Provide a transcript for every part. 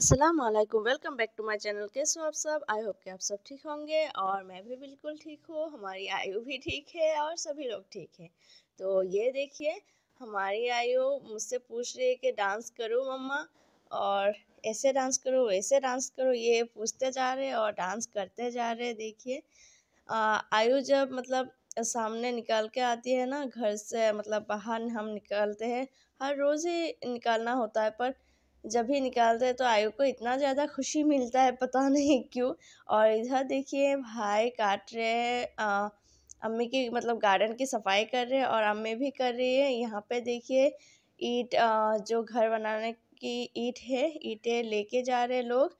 Aslam welcome back to my channel कैसे हो आप सब आई होप कि आप सब ठीक होंगे और मैं भी बिल्कुल ठीक हूँ हमारी आयु भी ठीक है और सभी लोग ठीक हैं तो ये देखिए हमारी आयु मुझसे पूछ रही है कि डांस करो मम्मा और ऐसे डांस करो वैसे डांस करो ये पूछते जा रहे और डांस करते जा रहे देखिए आयु जब मतलब सामने निकाल के आती है ना घर से मतलब बाहर हम निकालते हैं हर रोज़ ही निकालना होता है पर जब भी निकालते हैं तो आयु को इतना ज़्यादा खुशी मिलता है पता नहीं क्यों और इधर देखिए भाई काट रहे हैं अम्मी की मतलब गार्डन की सफाई कर रहे हैं और अम्मी भी कर रही है यहाँ पे देखिए ईट जो घर बनाने की ईट है ईटें लेके जा रहे हैं लोग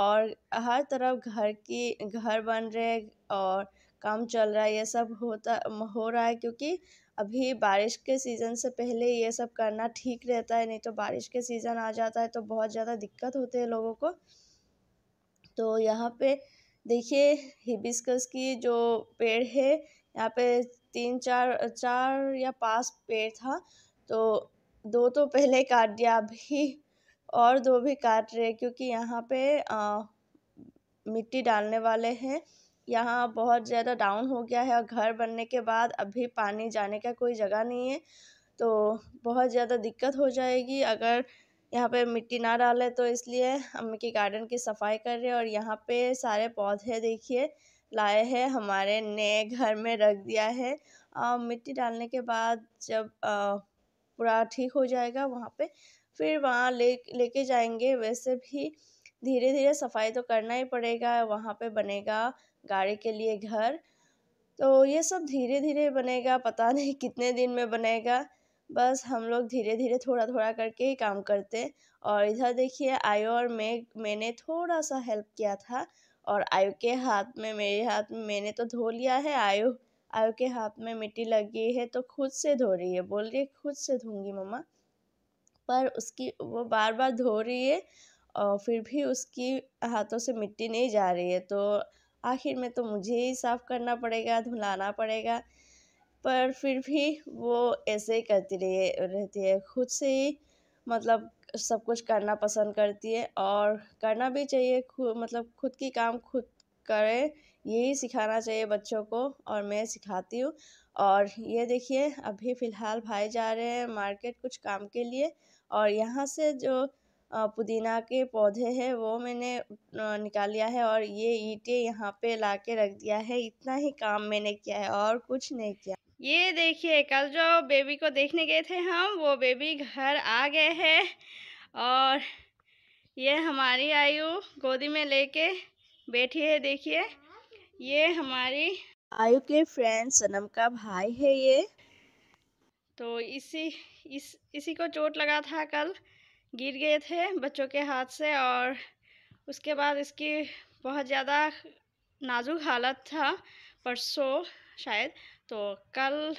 और हर तरफ घर की घर बन रहे और काम चल रहा है ये सब होता हो रहा है क्योंकि अभी बारिश के सीज़न से पहले ये सब करना ठीक रहता है नहीं तो बारिश के सीज़न आ जाता है तो बहुत ज़्यादा दिक्कत होती है लोगों को तो यहाँ पे देखिए हिबिस्कस की जो पेड़ है यहाँ पे तीन चार चार या पाँच पेड़ था तो दो तो पहले काट दिया अभी और दो भी काट रहे क्योंकि यहाँ पे आ, मिट्टी डालने वाले हैं यहाँ बहुत ज़्यादा डाउन हो गया है और घर बनने के बाद अभी पानी जाने का कोई जगह नहीं है तो बहुत ज़्यादा दिक्कत हो जाएगी अगर यहाँ पे मिट्टी ना डाले तो इसलिए अम्मी की गार्डन की सफाई कर रहे हैं और यहाँ पे सारे पौधे देखिए लाए हैं हमारे नए घर में रख दिया है और मिट्टी डालने के बाद जब पूरा ठीक हो जाएगा वहाँ पे फिर वहाँ ले लेके जाएंगे वैसे भी धीरे धीरे सफाई तो करना ही पड़ेगा वहाँ पे बनेगा गाड़ी के लिए घर तो ये सब धीरे धीरे बनेगा पता नहीं कितने दिन में बनेगा बस हम लोग धीरे धीरे थोड़ा थोड़ा करके ही काम करते और इधर देखिए आयो और मैं मैंने थोड़ा सा हेल्प किया था और आयो के हाथ में मेरे हाथ में मैंने तो धो लिया है आयो आयो के हाथ में मिट्टी लग गई है तो खुद से धो रही है बोल रही है खुद से धोंगी मम्मा पर उसकी वो बार बार धो रही है और फिर भी उसकी हाथों से मिट्टी नहीं जा रही है तो आखिर में तो मुझे ही साफ़ करना पड़ेगा धुलाना पड़ेगा पर फिर भी वो ऐसे ही करती रही रहती है खुद से ही मतलब सब कुछ करना पसंद करती है और करना भी चाहिए खु मतलब खुद की काम खुद करें यही सिखाना चाहिए बच्चों को और मैं सिखाती हूँ और ये देखिए अभी फ़िलहाल भाई जा रहे हैं मार्केट कुछ काम के लिए और यहाँ से जो पुदीना के पौधे हैं वो मैंने निकाल लिया है और ये ईटे यहाँ पे ला के रख दिया है इतना ही काम मैंने किया है और कुछ नहीं किया ये देखिए कल जो बेबी को देखने गए थे हम वो बेबी घर आ गए हैं और ये हमारी आयु गोदी में लेके बैठी है देखिए ये हमारी आयु के फ्रेंड सनम का भाई है ये तो इसी इस इसी को चोट लगा था कल गिर गए थे बच्चों के हाथ से और उसके बाद इसकी बहुत ज़्यादा नाजुक हालत था परसों शायद तो कल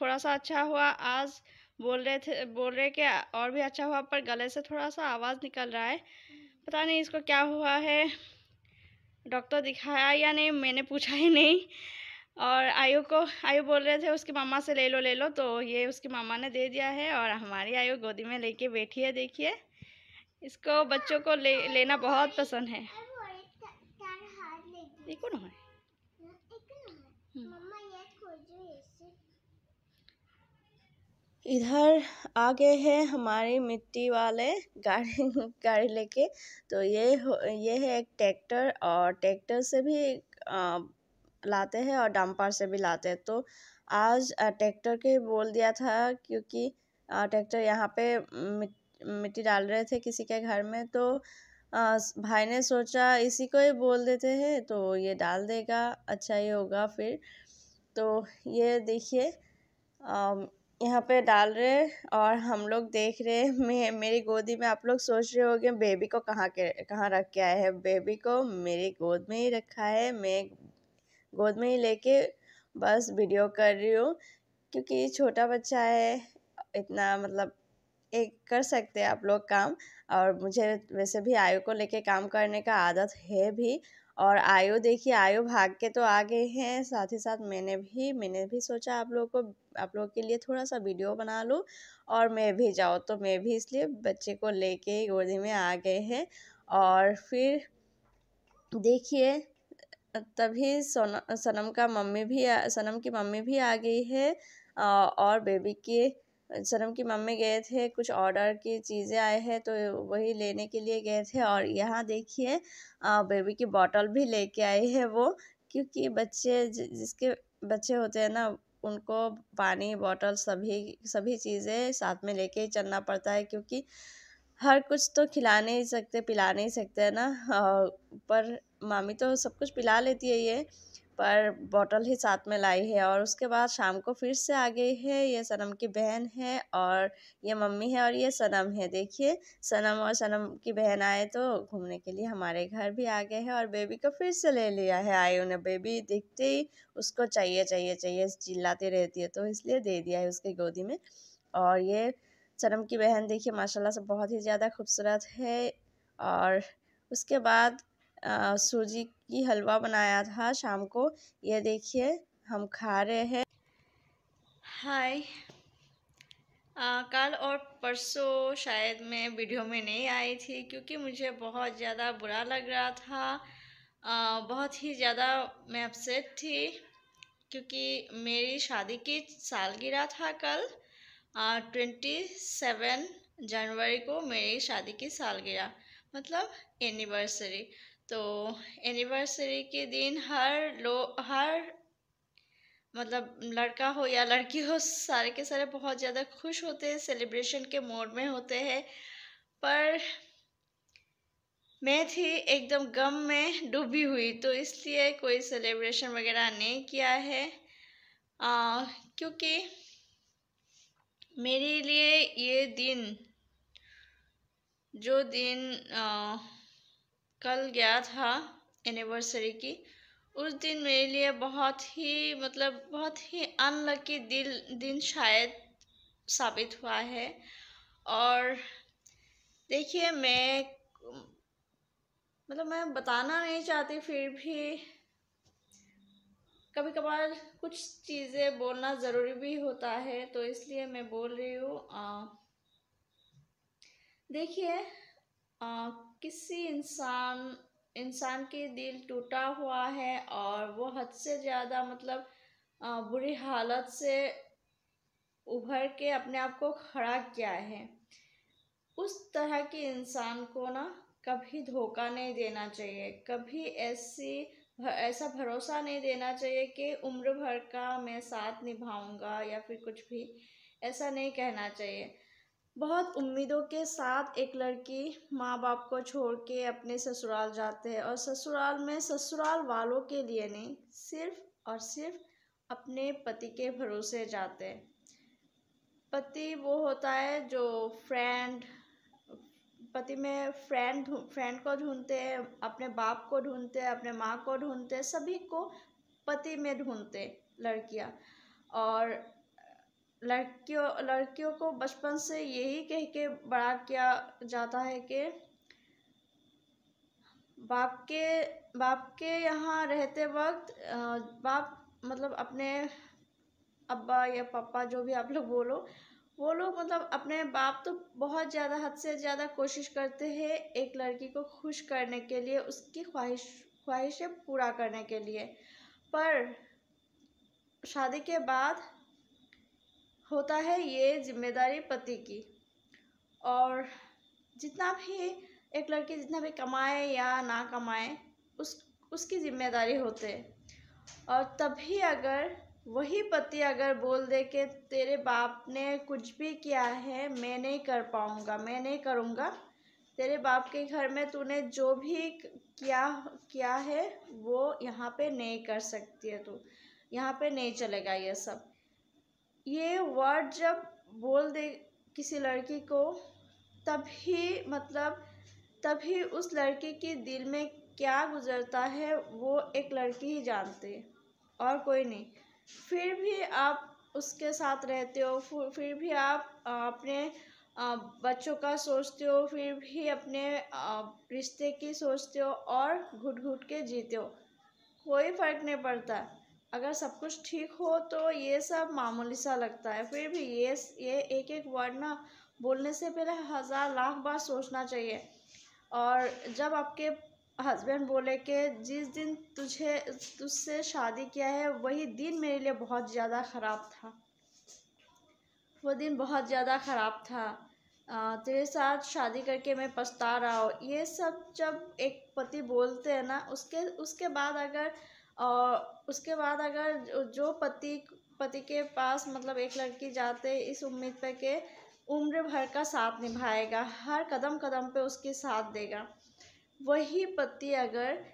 थोड़ा सा अच्छा हुआ आज बोल रहे थे बोल रहे कि और भी अच्छा हुआ पर गले से थोड़ा सा आवाज़ निकल रहा है पता नहीं इसको क्या हुआ है डॉक्टर दिखाया या नहीं मैंने पूछा ही नहीं और आयु को आयु बोल रहे थे उसके मामा से ले लो ले लो तो ये उसके मामा ने दे दिया है और हमारी आयु गोदी में लेके बैठी है देखिए इसको बच्चों को ले लेना बहुत पसंद है देखो ना इधर आ गए हैं हमारे मिट्टी वाले गाड़ी गाड़ी लेके तो ये ये है एक ट्रैक्टर और ट्रैक्टर से भी आ, लाते हैं और डंपर से भी लाते हैं तो आज ट्रैक्टर के बोल दिया था क्योंकि ट्रैक्टर यहाँ पे मिट्टी डाल रहे थे किसी के घर में तो भाई ने सोचा इसी को ही बोल देते हैं तो ये डाल देगा अच्छा ही होगा फिर तो ये देखिए यहाँ पे डाल रहे और हम लोग देख रहे मैं मेरी गोदी में आप लोग सोच रहे होंगे बेबी को कहाँ के कहाँ रख के आए हैं बेबी को मेरी गोद में ही रखा है मैं गोद में ही लेके बस वीडियो कर रही हूँ क्योंकि छोटा बच्चा है इतना मतलब एक कर सकते हैं आप लोग काम और मुझे वैसे भी आयु को लेके काम करने का आदत है भी और आयु देखिए आयु भाग के तो आ गए हैं साथ ही साथ मैंने भी मैंने भी सोचा आप लोग को आप लोग के लिए थोड़ा सा वीडियो बना लूँ और मैं भी जाऊँ तो मैं भी इसलिए बच्चे को लेके गोदी में आ गए हैं और फिर देखिए तभी सोन सनम का मम्मी भी आ, सनम की मम्मी भी आ गई है और बेबी के सनम की मम्मी गए थे कुछ ऑर्डर की चीज़ें आए हैं तो वही लेने के लिए गए थे और यहाँ देखिए बेबी की बॉटल भी लेके आई है वो क्योंकि बच्चे जिसके बच्चे होते हैं ना उनको पानी बॉटल सभी सभी चीज़ें साथ में लेके ही चलना पड़ता है क्योंकि हर कुछ तो खिला नहीं सकते पिला नहीं सकते ना पर मामी तो सब कुछ पिला लेती है ये पर बॉटल ही साथ में लाई है और उसके बाद शाम को फिर से आ गई है ये सनम की बहन है और ये मम्मी है और ये सनम है देखिए सनम और सनम की बहन आए तो घूमने के लिए हमारे घर भी आ गए हैं और बेबी को फिर से ले लिया है आई उन्हें बेबी दिखते ही उसको चाहिए चाहिए चाहिए चिल्लाती रहती है तो इसलिए दे दिया है उसकी गोदी में और ये सनम की बहन देखिए माशाल्लाह से बहुत ही ज़्यादा खूबसूरत है और उसके बाद सूजी की हलवा बनाया था शाम को यह देखिए हम खा रहे हैं हाय कल और परसों शायद मैं वीडियो में नहीं आई थी क्योंकि मुझे बहुत ज़्यादा बुरा लग रहा था आ, बहुत ही ज़्यादा मैं अपसेट थी क्योंकि मेरी शादी की सालगिरह था कल ट्वेंटी सेवन जनवरी को मेरी शादी की सालगिरह मतलब एनिवर्सरी तो एनिवर्सरी के दिन हर लोग हर मतलब लड़का हो या लड़की हो सारे के सारे बहुत ज़्यादा खुश होते हैं सेलिब्रेशन के मोड में होते हैं पर मैं थी एकदम गम में डूबी हुई तो इसलिए कोई सेलिब्रेशन वगैरह नहीं किया है आ, क्योंकि मेरे लिए ये दिन जो दिन आ, कल गया था एनिवर्सरी की उस दिन मेरे लिए बहुत ही मतलब बहुत ही अनलकी दिल दिन शायद साबित हुआ है और देखिए मैं मतलब मैं बताना नहीं चाहती फिर भी कभी कभार कुछ चीज़ें बोलना ज़रूरी भी होता है तो इसलिए मैं बोल रही हूँ देखिए आ, किसी इंसान इंसान के दिल टूटा हुआ है और वो हद से ज़्यादा मतलब आ, बुरी हालत से उभर के अपने आप को खड़ा किया है उस तरह के इंसान को ना कभी धोखा नहीं देना चाहिए कभी ऐसी ऐसा भरोसा नहीं देना चाहिए कि उम्र भर का मैं साथ निभाऊंगा या फिर कुछ भी ऐसा नहीं कहना चाहिए बहुत उम्मीदों के साथ एक लड़की माँ बाप को छोड़ के अपने ससुराल जाते हैं और ससुराल में ससुराल वालों के लिए नहीं सिर्फ और सिर्फ अपने पति के भरोसे जाते हैं पति वो होता है जो फ्रेंड पति में फ्रेंड फ्रेंड को ढूंढते हैं अपने बाप को ढूंढते हैं अपने माँ को ढूंढते हैं सभी को पति में ढूंढते लड़कियाँ और लड़कियों लड़कियों को बचपन से यही कह के बड़ा किया जाता है कि बाप के बाप के यहाँ रहते वक्त बाप मतलब अपने अब्बा या पापा जो भी आप लोग बोलो वो लोग मतलब अपने बाप तो बहुत ज़्यादा हद से ज़्यादा कोशिश करते हैं एक लड़की को खुश करने के लिए उसकी ख्वाहिश ख्वाहिशें पूरा करने के लिए पर शादी के बाद होता है ये जिम्मेदारी पति की और जितना भी एक लड़की जितना भी कमाए या ना कमाए उस उसकी जिम्मेदारी होते है और तभी अगर वही पति अगर बोल दे के तेरे बाप ने कुछ भी किया है मैं नहीं कर पाऊँगा मैं नहीं करूँगा तेरे बाप के घर में तूने जो भी किया किया है वो यहाँ पे नहीं कर सकती है तू यहाँ पे नहीं चलेगा ये सब ये वर्ड जब बोल दे किसी लड़की को तभी मतलब तभी उस लड़के के दिल में क्या गुजरता है वो एक लड़की ही जानती और कोई नहीं फिर भी आप उसके साथ रहते हो फिर भी आप अपने बच्चों का सोचते हो फिर भी अपने रिश्ते की सोचते हो और घुट घुट के जीते हो कोई फ़र्क नहीं पड़ता अगर सब कुछ ठीक हो तो ये सब मामूली सा लगता है फिर भी ये ये एक एक वर्ड ना बोलने से पहले हज़ार लाख बार सोचना चाहिए और जब आपके हस्बैंड बोले कि जिस दिन तुझे तुझसे शादी किया है वही दिन मेरे लिए बहुत ज़्यादा ख़राब था वो दिन बहुत ज़्यादा ख़राब था तेरे साथ शादी करके मैं पछता रहा हूँ ये सब जब एक पति बोलते हैं ना उसके उसके बाद अगर और उसके बाद अगर जो पति पति के पास मतलब एक लड़की जाते इस उम्मीद पे कि उम्र भर का साथ निभाएगा हर कदम कदम पे उसके साथ देगा वही पति अगर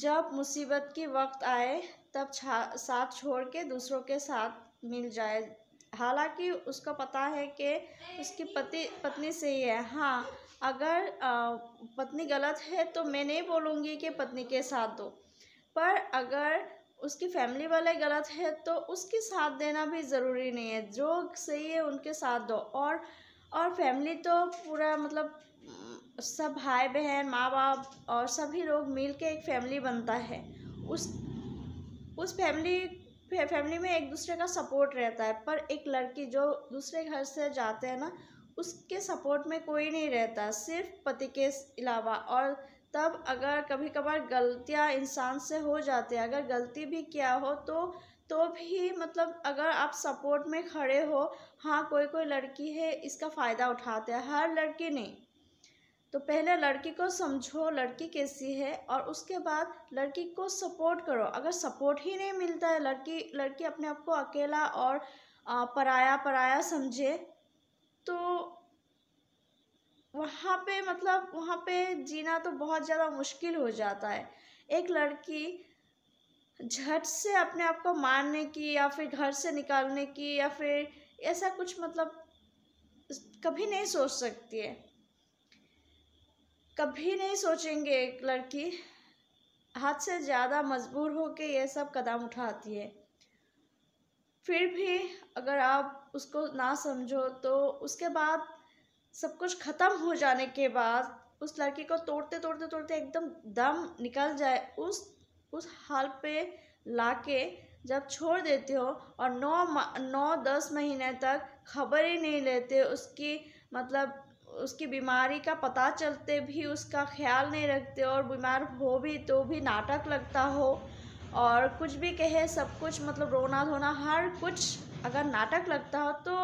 जब मुसीबत की वक्त आए तब साथ छोड़ के दूसरों के साथ मिल जाए हालांकि उसका पता है कि उसकी पति पत्नी सही है हाँ अगर आ, पत्नी गलत है तो मैं नहीं बोलूँगी कि पत्नी के साथ दो पर अगर उसकी फैमिली वाले गलत है तो उसके साथ देना भी ज़रूरी नहीं है जो सही है उनके साथ दो और और फैमिली तो पूरा मतलब सब भाई बहन माँ बाप और सभी लोग मिल के एक फैमिली बनता है उस उस फैमिली फैमिली में एक दूसरे का सपोर्ट रहता है पर एक लड़की जो दूसरे घर से जाते हैं ना उसके सपोर्ट में कोई नहीं रहता सिर्फ पति के अलावा और तब अगर कभी कभार गलतियाँ इंसान से हो जाते हैं अगर गलती भी किया हो तो तो भी मतलब अगर आप सपोर्ट में खड़े हो हाँ कोई कोई लड़की है इसका फ़ायदा उठाते हैं हर लड़की नहीं तो पहले लड़की को समझो लड़की कैसी है और उसके बाद लड़की को सपोर्ट करो अगर सपोर्ट ही नहीं मिलता है लड़की लड़की अपने आप को अकेला और पराया पराया समझे तो वहाँ पे मतलब वहाँ पे जीना तो बहुत ज़्यादा मुश्किल हो जाता है एक लड़की झट से अपने आप को मारने की या फिर घर से निकालने की या फिर ऐसा कुछ मतलब कभी नहीं सोच सकती है कभी नहीं सोचेंगे एक लड़की हाथ से ज़्यादा मजबूर हो के ये सब कदम उठाती है फिर भी अगर आप उसको ना समझो तो उसके बाद सब कुछ ख़त्म हो जाने के बाद उस लड़की को तोड़ते तोड़ते तोड़ते एकदम दम निकल जाए उस उस हाल पे लाके जब छोड़ देते हो और नौ नौ दस महीने तक खबर ही नहीं लेते उसकी मतलब उसकी बीमारी का पता चलते भी उसका ख्याल नहीं रखते और बीमार हो भी तो भी नाटक लगता हो और कुछ भी कहे सब कुछ मतलब रोना धोना हर कुछ अगर नाटक लगता हो तो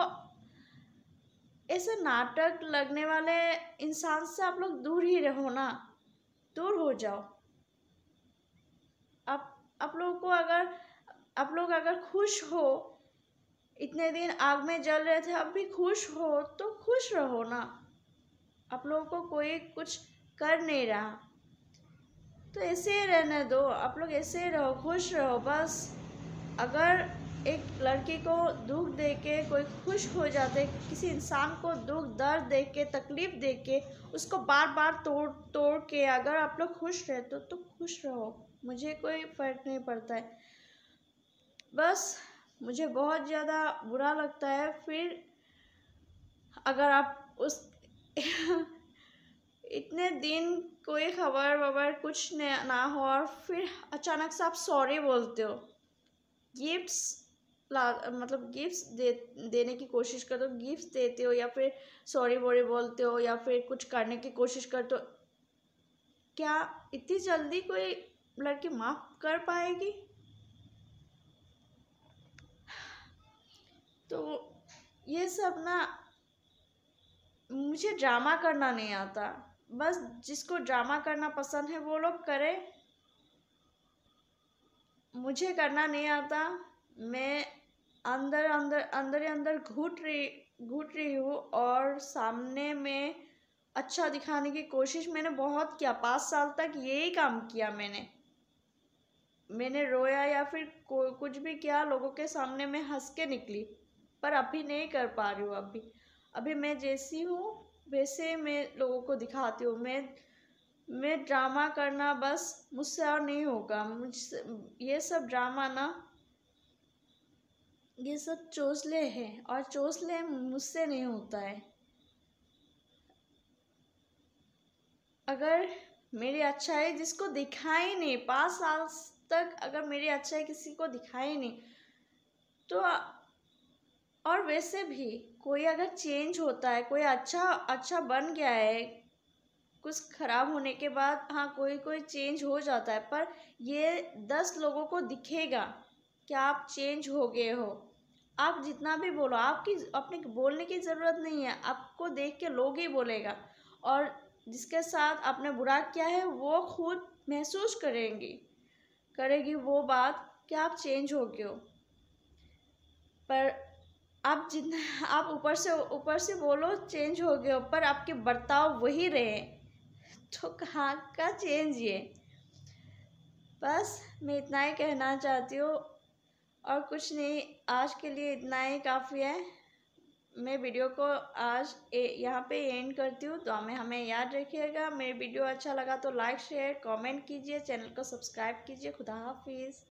ऐसे नाटक लगने वाले इंसान से आप लोग दूर ही रहो ना दूर हो जाओ आप आप लोगों को अगर आप लोग अगर खुश हो इतने दिन आग में जल रहे थे अब भी खुश हो तो खुश रहो ना आप लोगों को कोई कुछ कर नहीं रहा तो ऐसे ही रहने दो आप लोग ऐसे ही रहो खुश रहो बस अगर एक लड़की को दुख दे के कोई खुश हो जाते किसी इंसान को दुख दर्द दे के तकलीफ़ दे के उसको बार बार तोड़ तोड़ के अगर आप लोग खुश रहते हो तो खुश रहो मुझे कोई फ़र्क नहीं पड़ता है बस मुझे बहुत ज़्यादा बुरा लगता है फिर अगर आप उस इतने दिन कोई खबर वबर कुछ ना हो और फिर अचानक से आप सॉरी बोलते हो गिफ्ट्स मतलब गिफ्ट्स दे देने की कोशिश करते हो गिफ्ट्स देते हो या फिर सॉरी वॉरी बोलते हो या फिर कुछ करने की कोशिश करते हो क्या इतनी जल्दी कोई लड़की माफ़ कर पाएगी तो ये सब ना मुझे ड्रामा करना नहीं आता बस जिसको ड्रामा करना पसंद है वो लोग करें मुझे करना नहीं आता मैं अंदर अंदर अंदर ही अंदर घुट रही घुट रही हूँ और सामने में अच्छा दिखाने की कोशिश मैंने बहुत किया पाँच साल तक यही काम किया मैंने मैंने रोया या फिर कोई कुछ भी किया लोगों के सामने मैं हंस के निकली पर अभी नहीं कर पा रही हूँ अभी अभी मैं जैसी हूँ वैसे मैं लोगों को दिखाती हूँ मैं मैं ड्रामा करना बस मुझसे और नहीं होगा मुझसे ये सब ड्रामा ना ये सब चोसले हैं और चोसले मुझसे नहीं होता है अगर मेरी अच्छाई जिसको दिखाई नहीं पाँच साल तक अगर मेरी अच्छाई किसी को दिखाई नहीं तो और वैसे भी कोई अगर चेंज होता है कोई अच्छा अच्छा बन गया है कुछ ख़राब होने के बाद हाँ कोई कोई चेंज हो जाता है पर ये दस लोगों को दिखेगा कि आप चेंज हो गए हो आप जितना भी बोलो आपकी अपने बोलने की ज़रूरत नहीं है आपको देख के लोग ही बोलेगा और जिसके साथ आपने बुरा किया है वो खुद महसूस करेंगी करेगी वो बात कि आप चेंज हो गए हो पर आप जितना आप ऊपर से ऊपर से बोलो चेंज हो गए हो पर आपके बर्ताव वही रहे तो कहाँ का चेंज ये बस मैं इतना ही कहना चाहती हूँ और कुछ नहीं आज के लिए इतना ही काफ़ी है मैं वीडियो को आज यहाँ पे एंड करती हूँ तो हमें हमें याद रखिएगा मेरी वीडियो अच्छा लगा तो लाइक शेयर कमेंट कीजिए चैनल को सब्सक्राइब कीजिए खुदा हाफिज़